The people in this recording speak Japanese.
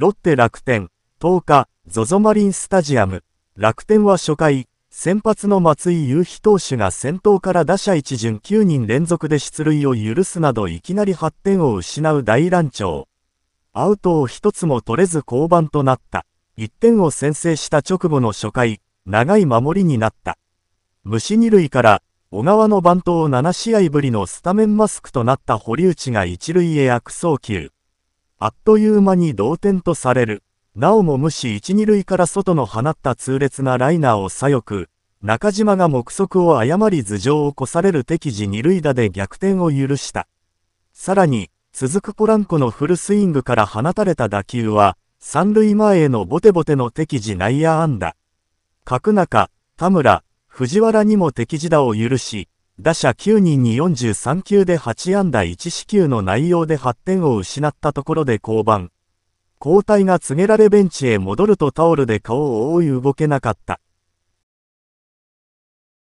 ロッテ楽天、10日、ZOZO マリンスタジアム。楽天は初回、先発の松井裕樹投手が先頭から打者一巡9人連続で出塁を許すなどいきなり8点を失う大乱調。アウトを1つも取れず降板となった。1点を先制した直後の初回、長い守りになった。虫二塁から小川の番頭を7試合ぶりのスタメンマスクとなった堀内が一塁へ悪送球。あっという間に同点とされる。なおも無視一二塁から外の放った痛烈なライナーを左翼、中島が目測を誤り頭上を越される敵時二塁打で逆転を許した。さらに、続くポランコのフルスイングから放たれた打球は、三塁前へのボテボテの敵時内野安打。角中、田村、藤原にも敵時打を許し、打者9人に43球で8安打1四球の内容で8点を失ったところで降板。交代が告げられベンチへ戻るとタオルで顔を覆い動けなかった。